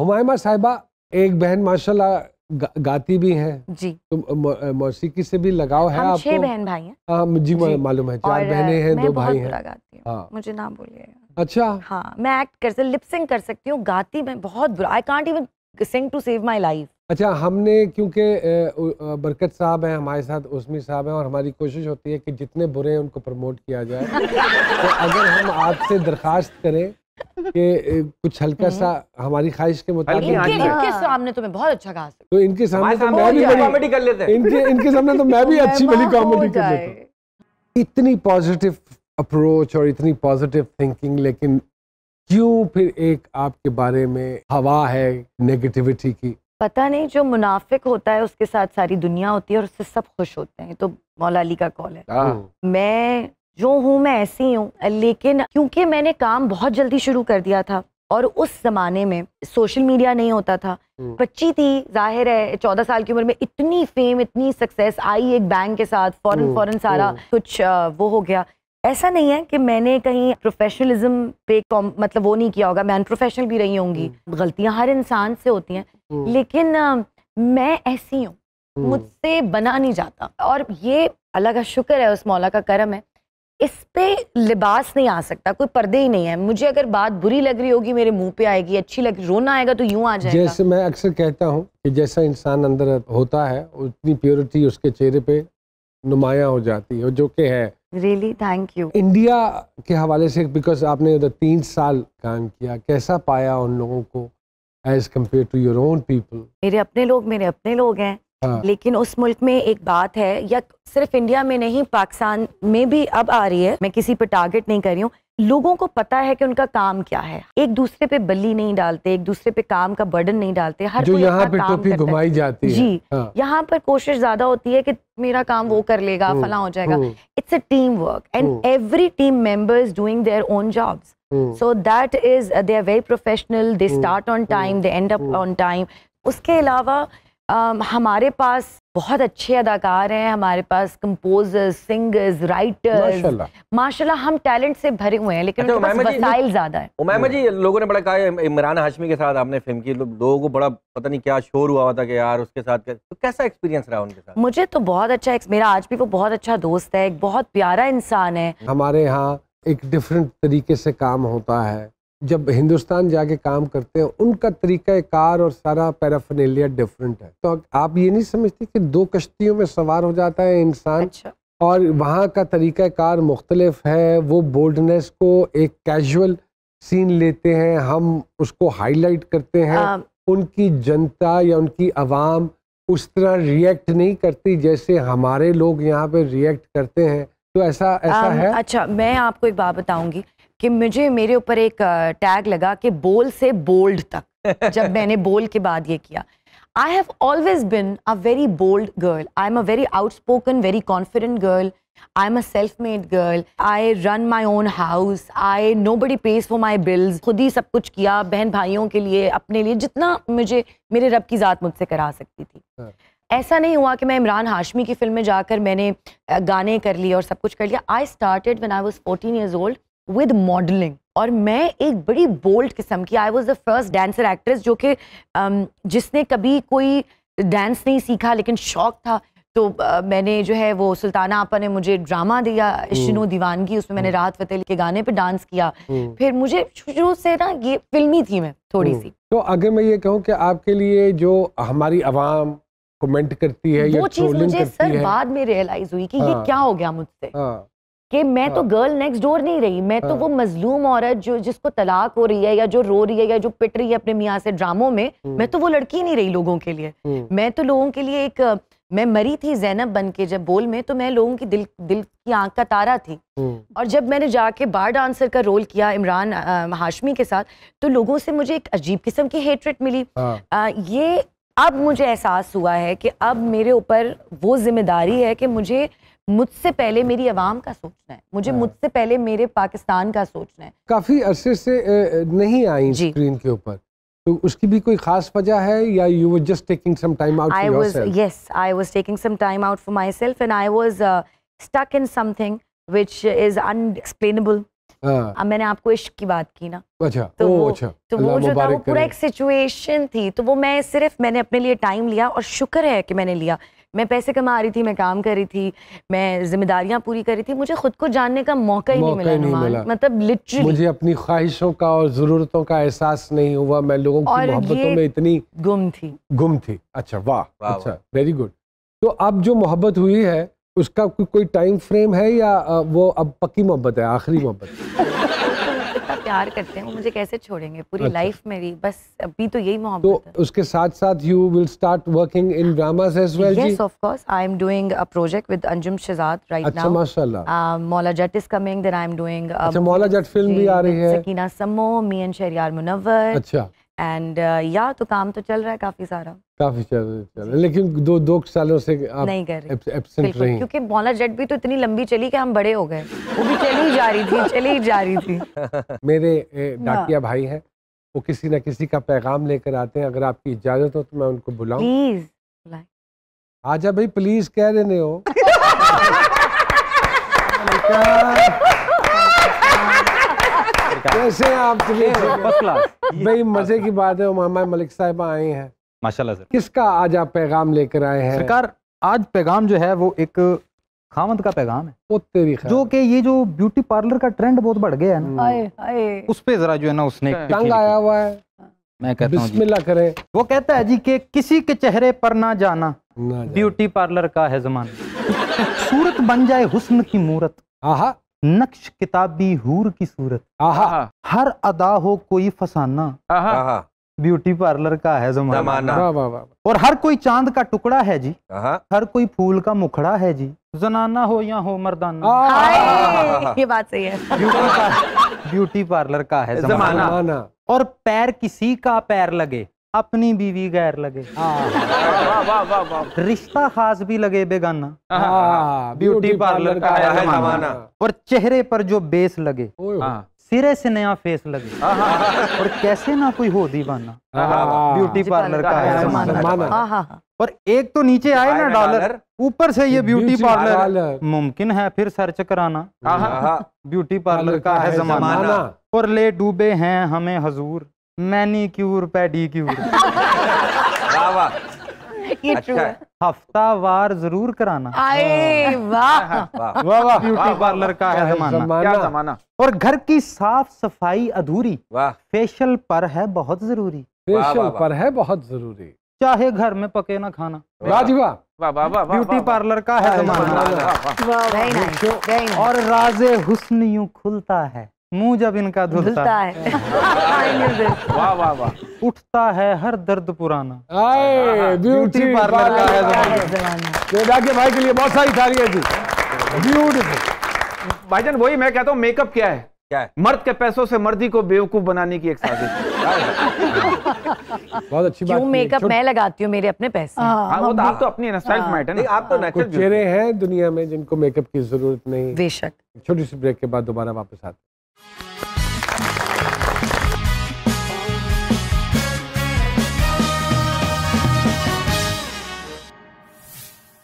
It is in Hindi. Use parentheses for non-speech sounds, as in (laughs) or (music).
हमायमा साहिबा एक बहन माशाल्लाह गा, गाती भी हैं जी तो मौसीकी से भी लगाव है आपको छह बहन भाई हैं हाँ जी, जी मालूम है चार बहने हैं दो भाई हैं हाँ। मुझे ना बोलिए अच्छा हाँ मैं एक्ट कर सकती लिपसिंग कर सकती हूँ गाती मैं बहुत बुरा I can't even sing to save my life अच्छा हमने क्योंकि बरकत साहब हैं हमारे साथ उसमी साहब हैं और हमारी कोशिश होती है कि जितने बुरे हैं उनको प्रमोट किया जाए (laughs) तो अगर हम आपसे दरख्वास्त करें कि कुछ हल्का सा हम्म। हमारी ख्वाहिश के मुताबिक इनके, सामने तो मैं बहुत अच्छा गा सकती तो इनके सामने तो मैं भी कॉमेडी कर लेते हैं इनके इनके सामने तो मैं भी अच्छी भली कॉमेडी कर लेता इतनी पॉजिटिव अप्रोच और इतनी पॉजिटिव थिंकिंग लेकिन क्यों फिर एक आपके बारे में हवा है नेगेटिविटी की पता नहीं जो मुनाफिक होता है उसके साथ सारी दुनिया होती है और उससे सब खुश होते हैं तो मौला अली का कॉल है हाँ। मैं जो हूँ मैं ऐसी हूँ लेकिन क्योंकि मैंने काम बहुत जल्दी शुरू कर दिया था और उस ज़माने में सोशल मीडिया नहीं होता था हम्म। बच्ची थी जाहिर है चौदह साल की उम्र में इतनी फेम इतनी सक्सेस आई एक बैंक के साथ फॉरन फॉरन हम्म, सारा हम्म। कुछ वो हो गया ऐसा नहीं है कि मैंने कहीं प्रोफेशनलिज्म पे मतलब वो नहीं किया होगा मैं अनप्रोफेशनल भी रही होंगी गलतियां हर इंसान से होती हैं लेकिन मैं ऐसी हूँ मुझसे बना नहीं जाता और ये अल्लाह का शुक्र है उस मौला का करम है इस पे लिबास नहीं आ सकता कोई पर्दे ही नहीं है मुझे अगर बात बुरी लग रही होगी मेरे मुंह पे आएगी अच्छी लग रोना आएगा तो यूं आ जाएगा जैसे मैं अक्सर कहता हूँ कि जैसा इंसान अंदर होता है उतनी प्योरिटी उसके चेहरे पे नुमाया हो जाती है जो कि है रियली थैंक यू इंडिया के हवाले से बिकॉज आपने उधर तीन साल काम किया कैसा पाया उन लोगों को as compare to your own people मेरे अपने लोग मेरे अपने लोग हैं हाँ। लेकिन उस मुल्क में एक बात है या सिर्फ इंडिया में नहीं पाकिस्तान में भी अब आ रही है मैं किसी पे टारगेट नहीं कर रही हूँ लोगों को पता है कि उनका काम क्या है एक दूसरे पे बल्ली नहीं डालते एक दूसरे पे काम का बर्डन नहीं डालते हर जो यहाँ पे टोपी घुमाई जाती है जी हाँ। यहाँ पर कोशिश ज्यादा होती है कि मेरा काम वो कर लेगा फला हो जाएगा it's a team work and every team member is doing their own jobs so that is they are very professional they start on time they end up on time उसके अलावा um, हमारे पास बहुत अच्छे अदाकार हैं हमारे पास कंपोजर्स सिंगर्स राइटर्स माशाल्लाह हम टैलेंट से भरे हुए हैं लेकिन अच्छा, ज्यादा है उमैम जी लोगों ने बड़ा कहा इमरान हाशमी के साथ आपने फिल्म की लोगों को बड़ा पता नहीं क्या शोर हुआ हुआ था कि यार उसके साथ तो कैसा एक्सपीरियंस रहा उनके साथ मुझे तो बहुत अच्छा मेरा आज भी वो बहुत अच्छा दोस्त है एक बहुत प्यारा इंसान है हमारे यहाँ एक डिफरेंट तरीके से काम होता है जब हिंदुस्तान जाके काम करते हैं उनका तरीका कार और सारा पैराफनेलिया डिफरेंट है तो आप ये नहीं समझते कि दो कश्तियों में सवार हो जाता है इंसान अच्छा। और वहाँ का तरीका कार मुख्तलिफ है वो बोल्डनेस को एक कैजुअल सीन लेते हैं हम उसको हाईलाइट करते हैं आ, उनकी जनता या उनकी आवाम उस तरह रिएक्ट नहीं करती जैसे हमारे लोग यहाँ पे रिएक्ट करते हैं तो ऐसा ऐसा आ, है अच्छा मैं आपको एक बात बताऊंगी कि मुझे मेरे ऊपर एक टैग लगा कि बोल से बोल्ड तक (laughs) जब मैंने बोल के बाद ये किया I have always been a very bold girl I am a very outspoken very confident girl I am a self made girl I run my own house I nobody pays for my bills खुद ही सब कुछ किया बहन भाइयों के लिए अपने लिए जितना मुझे मेरे रब की ज़ात मुझसे करा सकती थी हाँ। ऐसा नहीं हुआ कि मैं इमरान हाशमी की फिल्म में जाकर मैंने गाने कर लिए और सब कुछ कर लिया I started when I was fourteen years old with modelling और मैं एक बड़ी बोल्ड किस्म की I was the first dancer actress जो कि um, जिसने कभी कोई डांस नहीं सीखा लेकिन शौक था तो uh, मैंने जो है वो सुल्ताना आपा ने मुझे ड्रामा दिया हम्म। शिनो दीवानगी उसमें मैंने हम्म। राहत फतेह के गाने पे डांस किया हम्म। फिर मुझे शुरू से ना ये फिल्मी थी मैं थोड़ी सी तो अगर मैं ये कहूँ कि आपके लिए जो हमारी आवाम कमेंट करती है वो चीज मुझे सर बाद में रियलाइज हुई कि हाँ, ये क्या हो गया मुझसे हाँ, कि मैं तो गर्ल नेक्स्ट डोर नहीं रही मैं तो हाँ। वो मजलूम औरत जो जिसको तलाक हो रही है या जो रो रही है या जो पिट रही है अपने मियाँ से ड्रामों में हम्म। मैं तो वो लड़की नहीं रही लोगों के लिए हम्म। मैं तो लोगों के लिए एक मैं मरी थी जैनब बन के जब बोल में तो मैं लोगों की दिल दिल की आंख का तारा थी हम्म। और जब मैंने जाके बार डांसर का रोल किया इमरान हाशमी के साथ तो लोगों से मुझे एक अजीब किस्म की हेटरेट मिली आ, हाँ। ये अब मुझे एहसास हुआ है कि अब मेरे ऊपर वो जिम्मेदारी है कि मुझे मुझसे पहले मेरी आवाम का सोचना है मुझे हाँ। मुझसे पहले मेरे पाकिस्तान का सोचना है काफ़ी अरसे से नहीं आई स्क्रीन के ऊपर तो उसकी भी कोई खास वजह है या you were just taking some time out for yourself I was yes I was taking some time out for myself and I was stuck in something which is unexplainable अब मैंने आपको इश्क की बात की ना अच्छा तो ओ, अच्छा तो वो जो था वो पूरा एक सिचुएशन थी तो वो मैं सिर्फ मैंने अपने लिए टाइम लिया और शुक्र है कि मैंने लिया मैं पैसे कमा रही थी मैं काम कर रही थी मैं जिम्मेदारियां पूरी कर रही थी मुझे खुद को जानने का मौका ही मौका नहीं मिला, नहीं मिला। मतलब लिटरली मुझे अपनी ख्वाहिशों का और ज़रूरतों का एहसास नहीं हुआ मैं लोगों की मोहब्बतों में इतनी गुम थी गुम थी अच्छा वाह अच्छा वेरी गुड तो अब जो मोहब्बत हुई है उसका कोई टाइम फ्रेम है या वो अब पक्की मोहब्बत है आखिरी मोहब्बत इतना प्यार करते हैं वो मुझे कैसे छोड़ेंगे पूरी अच्छा। लाइफ मेरी बस अभी तो यही मोहब्बत तो है उसके साथ साथ you will start working in dramas as well जी yes of course I am doing a project with Anjum Shahzad right now अच्छा माशाल्लाह Maula Jatt is coming then I am doing अच्छा मौला जट फिल्म भी आ रही है सकीना सम्मो मी एंड शहरयार मुनव्वर अच्छा एंड uh, या तो काम तो चल रहा है काफी सारा काफी चल रहा है लेकिन दो दो सालों से आप नहीं कर रहे एब्सेंट रही क्योंकि बॉलर जेट भी तो इतनी लंबी चली कि हम बड़े हो गए वो भी चली ही जा रही थी चली ही जा रही थी (laughs) मेरे डाकिया हाँ। भाई हैं वो किसी ना किसी का पैगाम लेकर आते हैं अगर आपकी इजाजत हो तो मैं उनको बुलाऊं प्लीज आजा भाई प्लीज कह देने हो (laughs) कैसे हैं आप (laughs) (laughs) भाई मजे की बात है मामा मलिक साहब आए हैं माशाल्लाह सर किसका आज आप पैगाम लेकर आए हैं सरकार आज पैगाम जो है वो एक खामद का पैगाम है वो तेरी जो कि ये जो ब्यूटी पार्लर का ट्रेंड बहुत बढ़ गया है ना आए, आए। उस पे जरा जो है ना उसने तंग आया हुआ है मैं कहता हूँ करें वो कहता है जी के किसी के चेहरे पर ना जाना ना ब्यूटी पार्लर का है जमाना (laughs) सूरत बन जाए हुस्न की मूरत आहा नक्श किताबी हूर की सूरत आहा। हर अदा हो कोई फसाना आहा। ब्यूटी पार्लर का है जमाना और हर कोई चांद का टुकड़ा है जी हर कोई फूल का मुखड़ा है जी जनाना हो या हो मर्दाना ये बात सही है ब्यूटी पार्लर का है जमाना और पैर किसी का पैर लगे अपनी बीवी गैर लगे रिश्ता खास भी लगे बेगाना ब्यूटी हाँ, पार्लर हाँ, हाँ। का आया है जमाना और चेहरे पर जो बेस लगे सिरे से नया फेस लगे और कैसे ना कोई हो दीवाना ब्यूटी पार्लर का आया जमाना और एक तो नीचे आए ना डॉलर ऊपर से ये ब्यूटी पार्लर मुमकिन है फिर सर्च कराना ब्यूटी पार्लर का है जमाना और ले डूबे हैं हमें हजूर मैनीक्यूर पेडीक्यूर वाह वाह ये अच्छा है। हफ्तावार जरूर कराना आए वाह वाह वाह ब्यूटी पार्लर का है जमाना क्या जमाना और घर की साफ सफाई अधूरी वाह फेशियल पर है बहुत जरूरी फेशियल पर है बहुत जरूरी चाहे घर में पके ना खाना वाह ब्यूटी पार्लर का है जमाना और राजे हुस्न यूं खुलता है मुंह जब इनका धुलता है वाह वाह वाह उठता है हर दर्द पुराना आए ब्यूटी पार्लर का है जमाना के भाई के लिए बहुत सारी तालियां जी ब्यूटीफुल भाईजान वही मैं कहता हूँ मेकअप क्या है क्या है मर्द के पैसों से मर्दी को बेवकूफ बनाने की एक साजिश (laughs) बहुत अच्छी बात क्यों मेकअप मैं लगाती हूँ मेरे अपने पैसे हाँ, वो तो आप तो हाँ। अपनी मैटर हाँ। आप तो हाँ, चेहरे हैं दुनिया में जिनको मेकअप की जरूरत नहीं बेशक छोटी सी ब्रेक के बाद दोबारा वापस आते Bye.